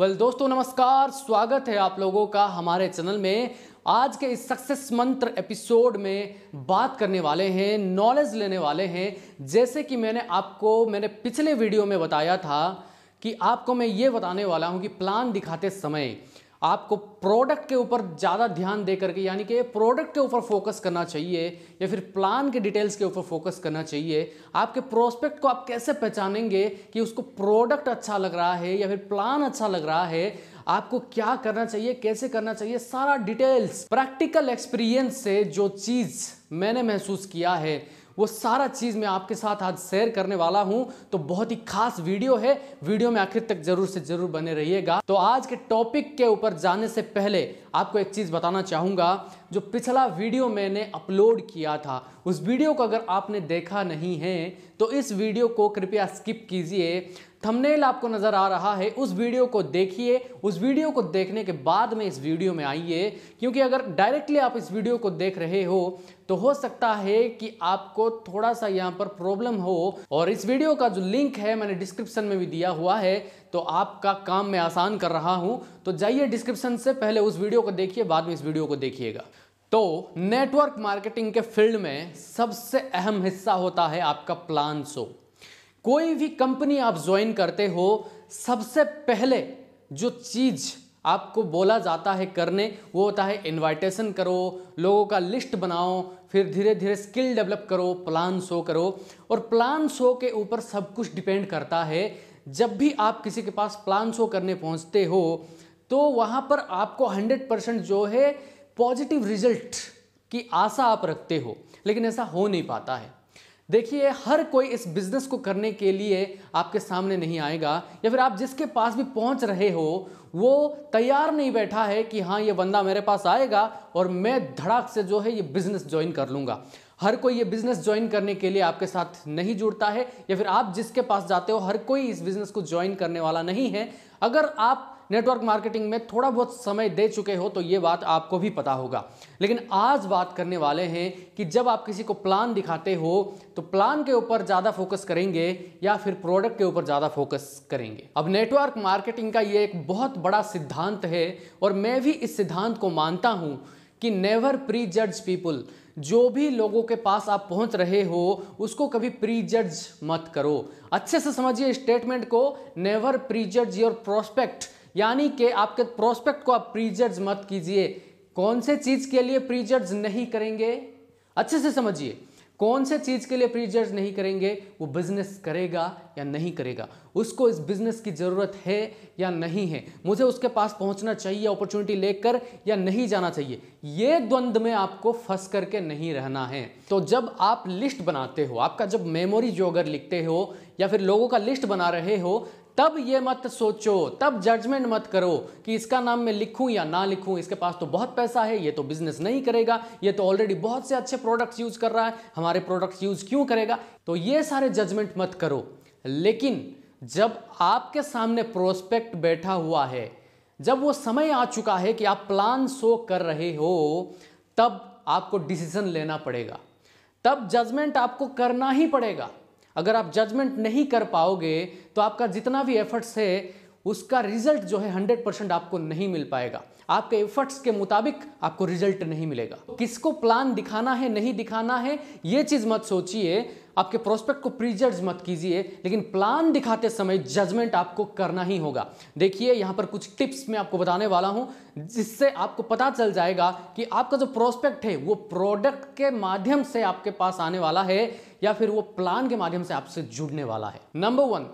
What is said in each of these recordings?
well well, दोस्तों नमस्कार स्वागत है आप लोगों का हमारे चैनल में आज के इस सक्सेस मंत्र एपिसोड में बात करने वाले हैं नॉलेज लेने वाले हैं जैसे कि मैंने आपको मैंने पिछले वीडियो में बताया था कि आपको मैं ये बताने वाला हूँ कि प्लान दिखाते समय आपको प्रोडक्ट के ऊपर ज़्यादा ध्यान दे करके यानी कि प्रोडक्ट के ऊपर फोकस करना चाहिए या फिर प्लान के डिटेल्स के ऊपर फोकस करना चाहिए आपके प्रोस्पेक्ट को आप कैसे पहचानेंगे कि उसको प्रोडक्ट अच्छा लग रहा है या फिर प्लान अच्छा लग रहा है आपको क्या करना चाहिए कैसे करना चाहिए सारा डिटेल्स प्रैक्टिकल एक्सपीरियंस से जो चीज़ मैंने महसूस किया है वो सारा चीज़ मैं आपके साथ आज शेयर करने वाला हूं तो बहुत ही खास वीडियो है वीडियो में आखिर तक जरूर से जरूर बने रहिएगा तो आज के टॉपिक के ऊपर जाने से पहले आपको एक चीज़ बताना चाहूंगा जो पिछला वीडियो मैंने अपलोड किया था उस वीडियो को अगर आपने देखा नहीं है तो इस वीडियो को कृपया स्किप कीजिए थंबनेल आपको नज़र आ रहा है उस वीडियो को देखिए उस वीडियो को देखने के बाद में इस वीडियो में आइए क्योंकि अगर डायरेक्टली आप इस वीडियो को देख रहे हो तो हो सकता है कि आपको थोड़ा सा यहाँ पर प्रॉब्लम हो और इस वीडियो का जो लिंक है मैंने डिस्क्रिप्शन में भी दिया हुआ है तो आपका काम मैं आसान कर रहा हूँ तो जाइए डिस्क्रिप्शन से पहले उस वीडियो को देखिए बाद में इस वीडियो को देखिएगा तो नेटवर्क मार्केटिंग के फील्ड में सबसे अहम हिस्सा होता है आपका प्लान शो कोई भी कंपनी आप ज्वाइन करते हो सबसे पहले जो चीज़ आपको बोला जाता है करने वो होता है इनविटेशन करो लोगों का लिस्ट बनाओ फिर धीरे धीरे स्किल डेवलप करो प्लान शो करो और प्लान शो के ऊपर सब कुछ डिपेंड करता है जब भी आप किसी के पास प्लान शो करने पहुंचते हो तो वहाँ पर आपको 100 परसेंट जो है पॉजिटिव रिजल्ट की आशा आप रखते हो लेकिन ऐसा हो नहीं पाता है देखिए हर कोई इस बिज़नेस को करने के लिए आपके सामने नहीं आएगा या फिर आप जिसके पास भी पहुंच रहे हो वो तैयार नहीं बैठा है कि हाँ ये बंदा मेरे पास आएगा और मैं धड़ाक से जो है ये बिज़नेस ज्वाइन कर लूँगा हर कोई ये बिज़नेस ज्वाइन करने के लिए आपके साथ नहीं जुड़ता है या फिर आप जिसके पास जाते हो हर कोई इस बिज़नेस को ज्वाइन करने वाला नहीं है अगर आप नेटवर्क मार्केटिंग में थोड़ा बहुत समय दे चुके हो तो ये बात आपको भी पता होगा लेकिन आज बात करने वाले हैं कि जब आप किसी को प्लान दिखाते हो तो प्लान के ऊपर ज़्यादा फोकस करेंगे या फिर प्रोडक्ट के ऊपर ज़्यादा फोकस करेंगे अब नेटवर्क मार्केटिंग का ये एक बहुत बड़ा सिद्धांत है और मैं भी इस सिद्धांत को मानता हूँ कि नेवर प्री जज पीपुल जो भी लोगों के पास आप पहुंच रहे हो उसको कभी प्री जज मत करो अच्छे से समझिए स्टेटमेंट को never prejudge your prospect यानी कि आपके प्रोस्पेक्ट को आप प्रीजर्ज मत कीजिए कौन से चीज़ के लिए प्रीजर्ज नहीं करेंगे अच्छे से समझिए कौन से चीज़ के लिए प्रीजर्ज नहीं करेंगे वो बिजनेस करेगा या नहीं करेगा उसको इस बिजनेस की ज़रूरत है या नहीं है मुझे उसके पास पहुंचना चाहिए अपॉर्चुनिटी लेकर या नहीं जाना चाहिए ये द्वंद्व में आपको फंस करके नहीं रहना है तो जब आप लिस्ट बनाते हो आपका जब मेमोरी जो अगर लिखते हो या फिर लोगों का लिस्ट बना रहे हो तब ये मत सोचो तब जजमेंट मत करो कि इसका नाम मैं लिखूं या ना लिखूं इसके पास तो बहुत पैसा है ये तो बिजनेस नहीं करेगा ये तो ऑलरेडी बहुत से अच्छे प्रोडक्ट्स यूज कर रहा है हमारे प्रोडक्ट्स यूज क्यों करेगा तो ये सारे जजमेंट मत करो लेकिन जब आपके सामने प्रोस्पेक्ट बैठा हुआ है जब वो समय आ चुका है कि आप प्लान शो कर रहे हो तब आपको डिसीजन लेना पड़ेगा तब जजमेंट आपको करना ही पड़ेगा अगर आप जजमेंट नहीं कर पाओगे तो आपका जितना भी एफर्ट्स है उसका रिजल्ट जो है हंड्रेड परसेंट आपको नहीं मिल पाएगा आपके एफर्ट्स के मुताबिक आपको रिजल्ट नहीं मिलेगा किसको प्लान दिखाना है नहीं दिखाना है ये चीज़ मत सोचिए आपके प्रोस्पेक्ट को प्रीजर्ज मत कीजिए लेकिन प्लान दिखाते समय जजमेंट आपको करना ही होगा देखिए यहां पर कुछ टिप्स मैं आपको बताने वाला हूं जिससे आपको पता चल जाएगा कि आपका जो प्रोस्पेक्ट है वो प्रोडक्ट के माध्यम से आपके पास आने वाला है या फिर वो प्लान के माध्यम से आपसे जुड़ने वाला है नंबर वन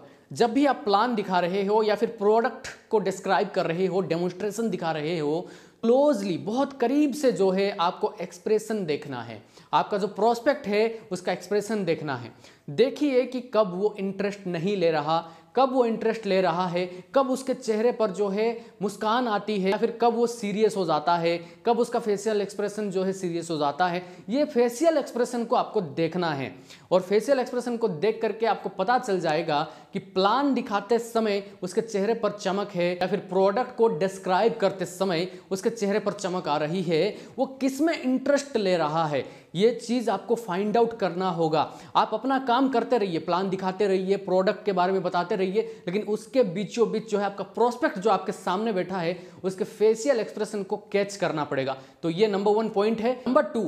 जब भी आप प्लान दिखा रहे हो या फिर प्रोडक्ट को डिस्क्राइब कर रहे हो डेमोन्स्ट्रेशन दिखा रहे हो क्लोजली बहुत करीब से जो है आपको एक्सप्रेशन देखना है आपका जो प्रोस्पेक्ट है उसका एक्सप्रेशन देखना है देखिए कि कब वो इंटरेस्ट नहीं ले रहा कब वो इंटरेस्ट ले रहा है कब उसके चेहरे पर जो है मुस्कान आती है या फिर कब वो सीरियस हो जाता है कब उसका फेशियल एक्सप्रेशन जो है सीरियस हो जाता है ये फेशियल एक्सप्रेशन को आपको देखना है और फेशियल एक्सप्रेशन को देख करके आपको पता चल जाएगा कि प्लान दिखाते समय उसके चेहरे पर चमक है या फिर प्रोडक्ट को डिस्क्राइब करते समय उसके चेहरे पर चमक आ रही है वो किस में इंटरेस्ट ले रहा है ये चीज़ आपको फाइंड आउट करना होगा आप अपना काम करते रहिए प्लान दिखाते रहिए प्रोडक्ट के बारे में बताते रहिए लेकिन उसके बीचों बीच जो है आपका प्रोस्पेक्ट जो आपके सामने बैठा है उसके फेशियल एक्सप्रेशन को कैच करना पड़ेगा तो ये नंबर वन पॉइंट है नंबर टू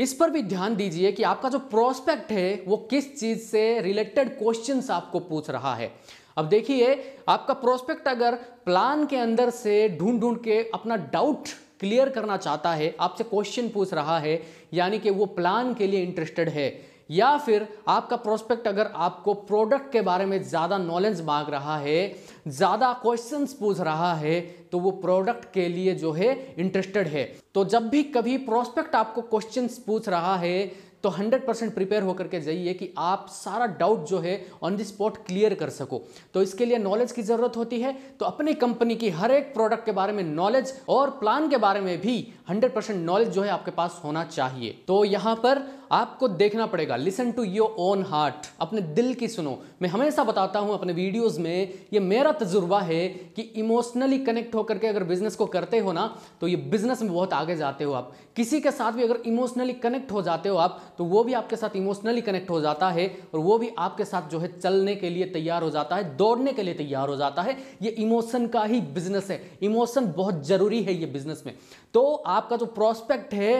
इस पर भी ध्यान दीजिए कि आपका जो प्रोस्पेक्ट है वो किस चीज़ से रिलेटेड क्वेश्चन आपको पूछ रहा है अब देखिए आपका प्रोस्पेक्ट अगर प्लान के अंदर से ढूंढ ढूंढ के अपना डाउट क्लियर करना चाहता है आपसे क्वेश्चन पूछ रहा है यानी कि वो प्लान के लिए इंटरेस्टेड है या फिर आपका प्रोस्पेक्ट अगर आपको प्रोडक्ट के बारे में ज़्यादा नॉलेज मांग रहा है ज़्यादा क्वेश्चंस पूछ रहा है तो वो प्रोडक्ट के लिए जो है इंटरेस्टेड है तो जब भी कभी प्रोस्पेक्ट आपको क्वेश्चंस पूछ रहा है तो 100 परसेंट प्रिपेयर होकर के जाइए कि आप सारा डाउट जो है ऑन द स्पॉट क्लियर कर सको तो इसके लिए नॉलेज की ज़रूरत होती है तो अपनी कंपनी की हर एक प्रोडक्ट के बारे में नॉलेज और प्लान के बारे में भी हंड्रेड परसेंट नॉलेज जो है आपके पास होना चाहिए तो यहां पर आपको देखना पड़ेगा listen to your own heart अपने दिल की सुनो मैं हमेशा बताता हूं अपने वीडियोज़ में ये मेरा तजुर्बा है कि इमोशनली कनेक्ट होकर के अगर बिजनेस को करते हो ना तो ये बिजनेस में बहुत आगे जाते हो आप किसी के साथ भी अगर इमोशनली कनेक्ट हो जाते हो आप तो वो भी आपके साथ इमोशनली कनेक्ट हो जाता है और वो भी आपके साथ जो है चलने के लिए तैयार हो जाता है दौड़ने के लिए तैयार हो जाता है ये इमोशन का ही बिजनेस है इमोशन बहुत ज़रूरी है ये बिजनेस में तो आप आपका जो प्रोस्पेक्ट है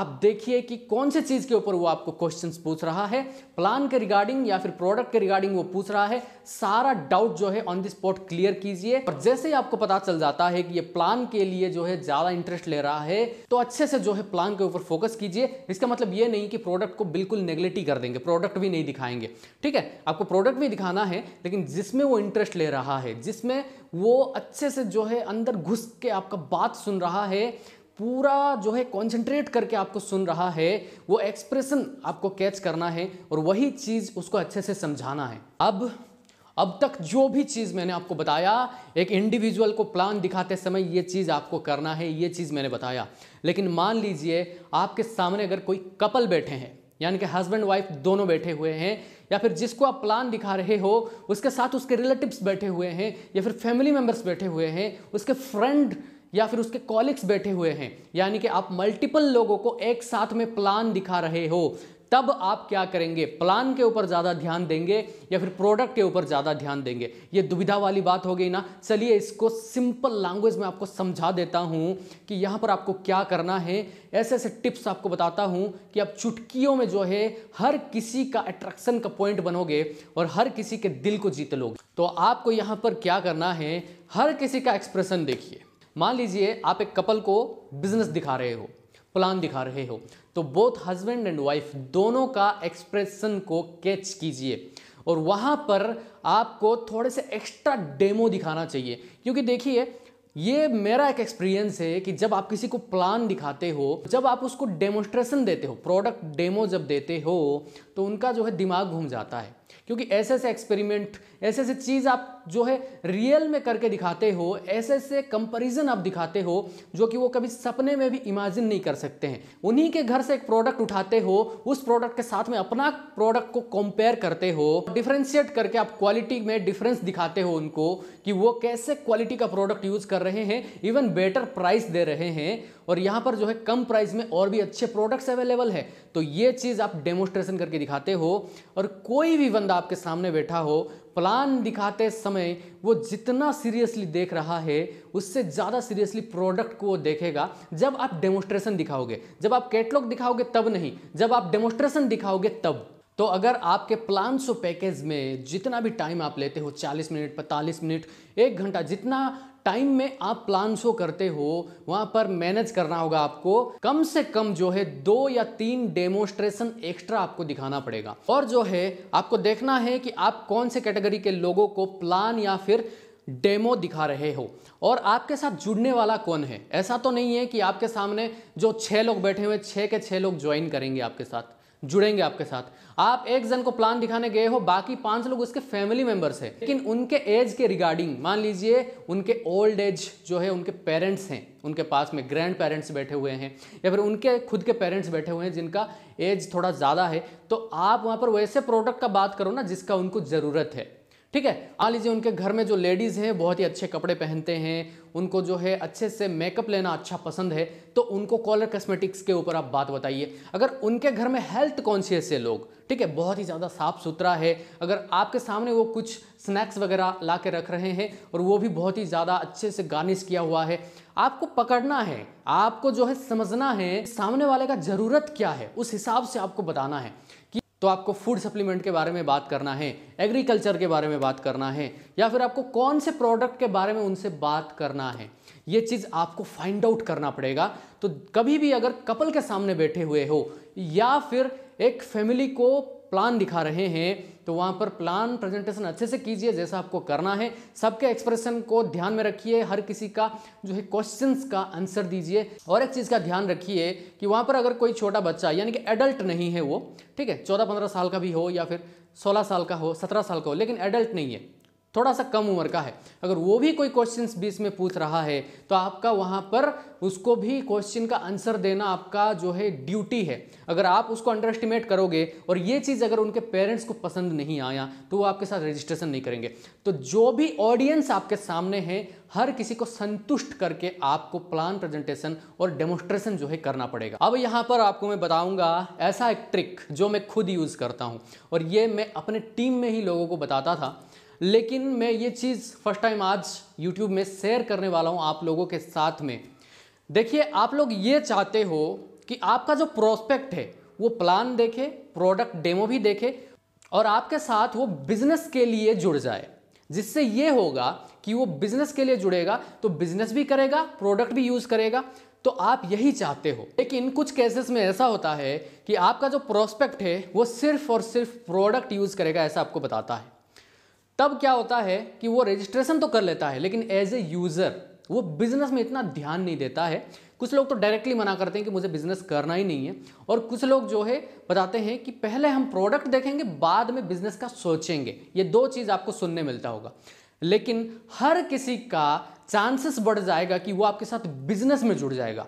आप देखिए कि कौन से चीज़ के ऊपर वो आपको क्वेश्चंस पूछ रहा है प्लान के रिगार्डिंग या फिर प्रोडक्ट के रिगार्डिंग वो पूछ रहा है सारा डाउट जो है ऑन द स्पॉट क्लियर कीजिए और जैसे ही आपको पता चल जाता है कि ये प्लान के लिए जो है ज़्यादा इंटरेस्ट ले रहा है तो अच्छे से जो है प्लान के ऊपर फोकस कीजिए इसका मतलब ये नहीं कि प्रोडक्ट को बिल्कुल नेगलेक्ट ही कर देंगे प्रोडक्ट भी नहीं दिखाएंगे ठीक है आपको प्रोडक्ट भी दिखाना है लेकिन जिसमें वो इंटरेस्ट ले रहा है जिसमें वो अच्छे से जो है अंदर घुस के आपका बात सुन रहा है पूरा जो है कॉन्सेंट्रेट करके आपको सुन रहा है वो एक्सप्रेशन आपको कैच करना है और वही चीज़ उसको अच्छे से समझाना है अब अब तक जो भी चीज़ मैंने आपको बताया एक इंडिविजुअल को प्लान दिखाते समय ये चीज़ आपको करना है ये चीज़ मैंने बताया लेकिन मान लीजिए आपके सामने अगर कोई कपल बैठे हैं यानी कि हस्बैंड वाइफ दोनों बैठे हुए हैं या फिर जिसको आप प्लान दिखा रहे हो उसके साथ उसके रिलेटिव्स बैठे हुए हैं या फिर फैमिली मेम्बर्स बैठे हुए हैं उसके फ्रेंड या फिर उसके कॉलिक्स बैठे हुए हैं यानी कि आप मल्टीपल लोगों को एक साथ में प्लान दिखा रहे हो तब आप क्या करेंगे प्लान के ऊपर ज़्यादा ध्यान देंगे या फिर प्रोडक्ट के ऊपर ज़्यादा ध्यान देंगे ये दुविधा वाली बात हो गई ना चलिए इसको सिंपल लैंग्वेज में आपको समझा देता हूँ कि यहाँ पर आपको क्या करना है ऐसे ऐसे टिप्स आपको बताता हूँ कि आप चुटकियों में जो है हर किसी का अट्रैक्शन का पॉइंट बनोगे और हर किसी के दिल को जीत लोगे तो आपको यहाँ पर क्या करना है हर किसी का एक्सप्रेशन देखिए मान लीजिए आप एक कपल को बिजनेस दिखा रहे हो प्लान दिखा रहे हो तो बोथ हस्बैंड एंड वाइफ दोनों का एक्सप्रेशन को कैच कीजिए और वहाँ पर आपको थोड़े से एक्स्ट्रा डेमो दिखाना चाहिए क्योंकि देखिए ये मेरा एक एक्सपीरियंस है कि जब आप किसी को प्लान दिखाते हो जब आप उसको डेमोस्ट्रेशन देते हो प्रोडक्ट डेमो जब देते हो तो उनका जो है दिमाग घूम जाता है क्योंकि ऐसे ऐसे एक्सपेरिमेंट ऐसे ऐसे चीज़ आप जो है रियल में करके दिखाते हो ऐसे ऐसे कंपेरिजन आप दिखाते हो जो कि वो कभी सपने में भी इमेजिन नहीं कर सकते हैं उन्हीं के घर से एक प्रोडक्ट उठाते हो उस प्रोडक्ट के साथ में अपना प्रोडक्ट को कंपेयर करते हो डिफ्रेंशिएट करके आप क्वालिटी में डिफरेंस दिखाते हो उनको कि वो कैसे क्वालिटी का प्रोडक्ट यूज़ कर रहे हैं इवन बेटर प्राइस दे रहे हैं और यहाँ पर जो है कम प्राइस में और भी अच्छे प्रोडक्ट्स अवेलेबल है तो ये चीज़ आप डेमोस्ट्रेशन करके दिखाते हो और कोई भी बंदा बंदा आपके सामने बैठा हो प्लान दिखाते समय वो जितना सीरियसली देख रहा है उससे ज़्यादा सीरियसली प्रोडक्ट को वो देखेगा जब आप डेमोस्ट्रेशन दिखाओगे जब आप कैटलॉग दिखाओगे तब नहीं जब आप डेमोस्ट्रेशन दिखाओगे तब तो अगर आपके प्लान सो पैकेज में जितना भी टाइम आप लेते हो 40 मिनट 45 मिनट एक घंटा जितना टाइम में आप प्लान शो करते हो वहां पर मैनेज करना होगा आपको कम से कम जो है दो या तीन डेमोस्ट्रेशन एक्स्ट्रा आपको दिखाना पड़ेगा और जो है आपको देखना है कि आप कौन से कैटेगरी के लोगों को प्लान या फिर डेमो दिखा रहे हो और आपके साथ जुड़ने वाला कौन है ऐसा तो नहीं है कि आपके सामने जो छः लोग बैठे हुए छः के छः लोग ज्वाइन करेंगे आपके साथ जुड़ेंगे आपके साथ आप एक जन को प्लान दिखाने गए हो बाकी पांच लोग उसके फैमिली मेंबर्स हैं लेकिन उनके एज के रिगार्डिंग मान लीजिए उनके ओल्ड एज जो है उनके पेरेंट्स हैं उनके पास में ग्रैंड पेरेंट्स बैठे हुए हैं या फिर उनके खुद के पेरेंट्स बैठे हुए हैं जिनका एज थोड़ा ज़्यादा है तो आप वहाँ पर वैसे प्रोडक्ट का बात करो ना जिसका उनको ज़रूरत है ठीक है आ लीजिए उनके घर में जो लेडीज़ हैं बहुत ही अच्छे कपड़े पहनते हैं उनको जो है अच्छे से मेकअप लेना अच्छा पसंद है तो उनको कॉलर कॉस्मेटिक्स के ऊपर आप बात बताइए अगर उनके घर में हेल्थ कॉन्शियस है लोग ठीक है बहुत ही ज़्यादा साफ सुथरा है अगर आपके सामने वो कुछ स्नैक्स वगैरह ला के रख रहे हैं और वो भी बहुत ही ज़्यादा अच्छे से गार्निश किया हुआ है आपको पकड़ना है आपको जो है समझना है सामने वाले का ज़रूरत क्या है उस हिसाब से आपको बताना है कि तो आपको फूड सप्लीमेंट के बारे में बात करना है एग्रीकल्चर के बारे में बात करना है या फिर आपको कौन से प्रोडक्ट के बारे में उनसे बात करना है ये चीज़ आपको फाइंड आउट करना पड़ेगा तो कभी भी अगर कपल के सामने बैठे हुए हो या फिर एक फैमिली को प्लान दिखा रहे हैं तो वहाँ पर प्लान प्रेजेंटेशन अच्छे से कीजिए जैसा आपको करना है सबके एक्सप्रेशन को ध्यान में रखिए हर किसी का जो है क्वेश्चंस का आंसर दीजिए और एक चीज़ का ध्यान रखिए कि वहाँ पर अगर कोई छोटा बच्चा यानी कि एडल्ट नहीं है वो ठीक है चौदह पंद्रह साल का भी हो या फिर सोलह साल का हो सत्रह साल का हो लेकिन एडल्ट नहीं है थोड़ा सा कम उम्र का है अगर वो भी कोई क्वेश्चन बीच में पूछ रहा है तो आपका वहाँ पर उसको भी क्वेश्चन का आंसर देना आपका जो है ड्यूटी है अगर आप उसको अंडर एस्टिमेट करोगे और ये चीज़ अगर उनके पेरेंट्स को पसंद नहीं आया तो वो आपके साथ रजिस्ट्रेशन नहीं करेंगे तो जो भी ऑडियंस आपके सामने है हर किसी को संतुष्ट करके आपको प्लान प्रेजेंटेशन और डेमोस्ट्रेशन जो है करना पड़ेगा अब यहाँ पर आपको मैं बताऊँगा ऐसा एक ट्रिक जो मैं खुद यूज़ करता हूँ और ये मैं अपने टीम में ही लोगों को बताता था लेकिन मैं ये चीज़ फर्स्ट टाइम आज यूट्यूब में शेयर करने वाला हूँ आप लोगों के साथ में देखिए आप लोग ये चाहते हो कि आपका जो प्रोस्पेक्ट है वो प्लान देखे प्रोडक्ट डेमो भी देखे और आपके साथ वो बिजनेस के लिए जुड़ जाए जिससे ये होगा कि वो बिजनेस के लिए जुड़ेगा तो बिजनेस भी करेगा प्रोडक्ट भी यूज़ करेगा तो आप यही चाहते हो लेकिन कुछ केसेस में ऐसा होता है कि आपका जो प्रोस्पेक्ट है वो सिर्फ और सिर्फ प्रोडक्ट यूज़ करेगा ऐसा आपको बताता है तब क्या होता है कि वो रजिस्ट्रेशन तो कर लेता है लेकिन एज ए यूज़र वो बिजनेस में इतना ध्यान नहीं देता है कुछ लोग तो डायरेक्टली मना करते हैं कि मुझे बिजनेस करना ही नहीं है और कुछ लोग जो है बताते हैं कि पहले हम प्रोडक्ट देखेंगे बाद में बिजनेस का सोचेंगे ये दो चीज़ आपको सुनने मिलता होगा लेकिन हर किसी का चांसेस बढ़ जाएगा कि वो आपके साथ बिजनेस में जुड़ जाएगा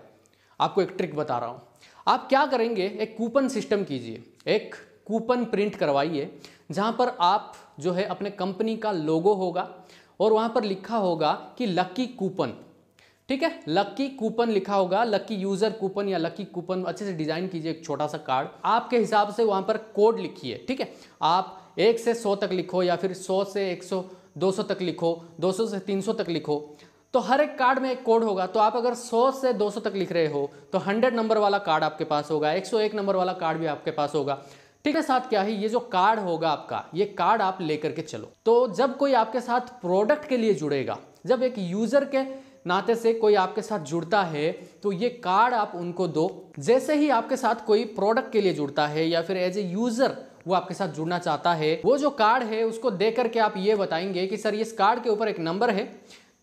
आपको एक ट्रिक बता रहा हूँ आप क्या करेंगे एक कूपन सिस्टम कीजिए एक कूपन प्रिंट करवाइए जहाँ पर आप जो है अपने कंपनी का लोगो होगा और वहाँ पर लिखा होगा कि लकी कूपन ठीक है लकी कूपन लिखा होगा लकी यूजर कूपन या लकी कूपन अच्छे से डिजाइन कीजिए एक छोटा सा कार्ड आपके हिसाब से वहां पर कोड लिखिए ठीक है आप एक से सौ तक लिखो या फिर सौ से एक सौ दो सौ तक लिखो दो सौ से तीन सौ तक लिखो तो हर एक कार्ड में एक कोड होगा तो आप अगर 100 से 200 तक लिख रहे हो तो 100 नंबर वाला कार्ड आपके पास होगा 101 नंबर वाला कार्ड भी आपके पास होगा ठीक है साथ क्या है ये जो कार्ड होगा आपका ये कार्ड आप लेकर के चलो तो जब कोई आपके साथ प्रोडक्ट के लिए जुड़ेगा जब एक यूजर के नाते से कोई आपके साथ जुड़ता है तो ये कार्ड आप उनको दो जैसे ही आपके साथ कोई प्रोडक्ट के लिए जुड़ता है या फिर एज ए यूजर वो आपके साथ जुड़ना चाहता है वो जो कार्ड है उसको दे करके आप ये बताएंगे कि सर इस कार्ड के ऊपर एक नंबर है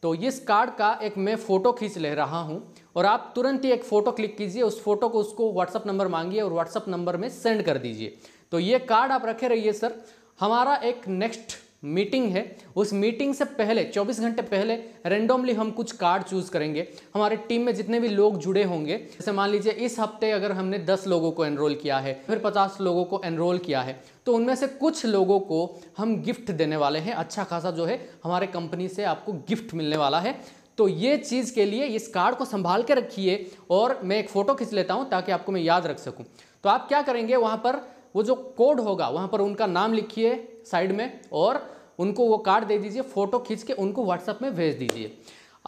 तो इस कार्ड का एक मैं फ़ोटो खींच ले रहा हूँ और आप तुरंत ही एक फ़ोटो क्लिक कीजिए उस फोटो को उसको व्हाट्सअप नंबर मांगिए और व्हाट्सअप नंबर में सेंड कर दीजिए तो ये कार्ड आप रखे रहिए सर हमारा एक नेक्स्ट मीटिंग है उस मीटिंग से पहले 24 घंटे पहले रेंडमली हम कुछ कार्ड चूज करेंगे हमारे टीम में जितने भी लोग जुड़े होंगे जैसे मान लीजिए इस हफ्ते अगर हमने 10 लोगों को एनरोल किया है फिर 50 लोगों को एनरोल किया है तो उनमें से कुछ लोगों को हम गिफ्ट देने वाले हैं अच्छा खासा जो है हमारे कंपनी से आपको गिफ्ट मिलने वाला है तो ये चीज़ के लिए इस कार्ड को संभाल के रखिए और मैं एक फ़ोटो खींच लेता हूँ ताकि आपको मैं याद रख सकूँ तो आप क्या करेंगे वहाँ पर वो जो कोड होगा वहाँ पर उनका नाम लिखिए साइड में और उनको वो कार्ड दे दीजिए फ़ोटो खींच के उनको व्हाट्सअप में भेज दीजिए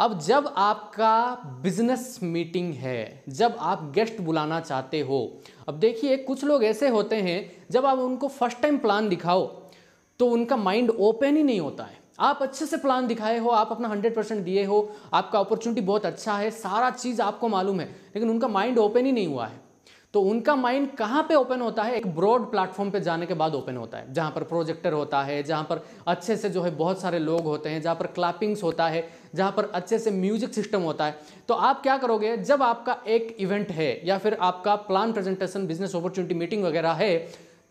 अब जब आपका बिजनेस मीटिंग है जब आप गेस्ट बुलाना चाहते हो अब देखिए कुछ लोग ऐसे होते हैं जब आप उनको फर्स्ट टाइम प्लान दिखाओ तो उनका माइंड ओपन ही नहीं होता है आप अच्छे से प्लान दिखाए हो आप अपना हंड्रेड परसेंट दिए हो आपका अपॉर्चुनिटी बहुत अच्छा है सारा चीज़ आपको मालूम है लेकिन उनका माइंड ओपन ही नहीं हुआ है तो उनका माइंड कहाँ पे ओपन होता है एक ब्रॉड प्लेटफॉर्म पे जाने के बाद ओपन होता है जहाँ पर प्रोजेक्टर होता है जहाँ पर अच्छे से जो है बहुत सारे लोग होते हैं जहाँ पर क्लैपिंग्स होता है जहाँ पर अच्छे से म्यूजिक सिस्टम होता है तो आप क्या करोगे जब आपका एक इवेंट है या फिर आपका plan presentation business opportunity meeting वगैरह है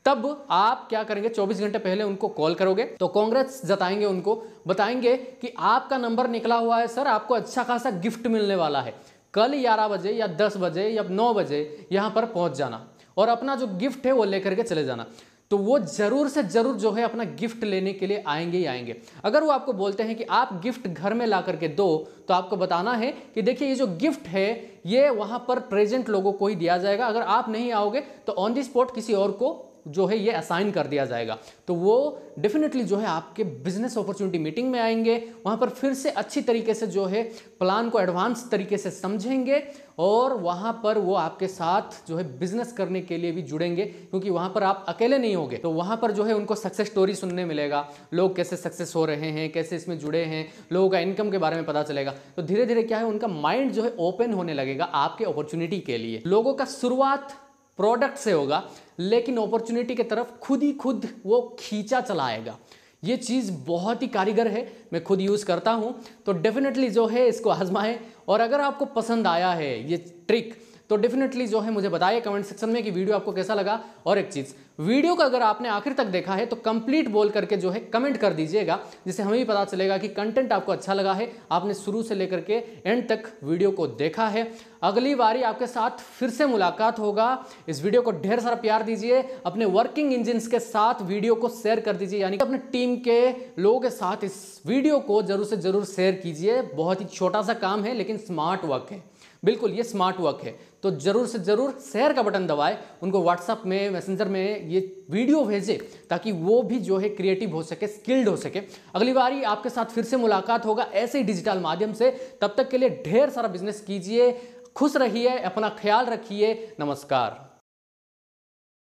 तब आप क्या करेंगे 24 घंटे पहले उनको कॉल करोगे तो कांग्रेस जताएंगे उनको बताएंगे कि आपका नंबर निकला हुआ है सर आपको अच्छा खासा गिफ्ट मिलने वाला है कल ग्यारह बजे या दस बजे या नौ बजे यहाँ पर पहुँच जाना और अपना जो गिफ्ट है वो लेकर के चले जाना तो वो जरूर से जरूर जो है अपना गिफ्ट लेने के लिए आएंगे ही आएंगे अगर वो आपको बोलते हैं कि आप गिफ्ट घर में ला करके दो तो आपको बताना है कि देखिए ये जो गिफ्ट है ये वहाँ पर प्रेजेंट लोगों को ही दिया जाएगा अगर आप नहीं आओगे तो ऑन दी स्पॉट किसी और को जो है ये असाइन कर दिया जाएगा तो वो डेफिनेटली जो है आपके बिजनेस अपॉर्चुनिटी मीटिंग में आएंगे वहाँ पर फिर से अच्छी तरीके से जो है प्लान को एडवांस तरीके से समझेंगे और वहाँ पर वो आपके साथ जो है बिजनेस करने के लिए भी जुड़ेंगे क्योंकि वहाँ पर आप अकेले नहीं होंगे तो वहाँ पर जो है उनको सक्सेस स्टोरी सुनने मिलेगा लोग कैसे सक्सेस हो रहे हैं कैसे इसमें जुड़े हैं लोगों का इनकम के बारे में पता चलेगा तो धीरे धीरे क्या है उनका माइंड जो है ओपन होने लगेगा आपके अपॉर्चुनिटी के लिए लोगों का शुरुआत प्रोडक्ट से होगा लेकिन अपॉर्चुनिटी की तरफ खुद ही खुद वो खींचा चला आएगा ये चीज़ बहुत ही कारीगर है मैं खुद यूज़ करता हूँ तो डेफिनेटली जो है इसको आजमाएं और अगर आपको पसंद आया है ये ट्रिक तो डेफिनेटली जो है मुझे बताइए कमेंट सेक्शन में कि वीडियो आपको कैसा लगा और एक चीज़ वीडियो का अगर आपने आखिर तक देखा है तो कंप्लीट बोल करके जो है कमेंट कर दीजिएगा जिससे हमें भी पता चलेगा कि कंटेंट आपको अच्छा लगा है आपने शुरू से लेकर के एंड तक वीडियो को देखा है अगली बारी आपके साथ फिर से मुलाकात होगा इस वीडियो को ढेर सारा प्यार दीजिए अपने वर्किंग इंजिन के साथ वीडियो को शेयर कर दीजिए यानी कि अपने टीम के लोगों के साथ इस वीडियो को जरूर से जरूर शेयर कीजिए बहुत ही छोटा सा काम है लेकिन स्मार्ट वर्क है बिल्कुल ये स्मार्ट वर्क है तो ज़रूर से ज़रूर शेयर का बटन दबाए उनको व्हाट्सअप में मैसेंजर में ये वीडियो भेजे ताकि वो भी जो है क्रिएटिव हो सके स्किल्ड हो सके अगली बार ही आपके साथ फिर से मुलाकात होगा ऐसे ही डिजिटल माध्यम से तब तक के लिए ढेर सारा बिजनेस कीजिए खुश रहिए अपना ख्याल रखिए नमस्कार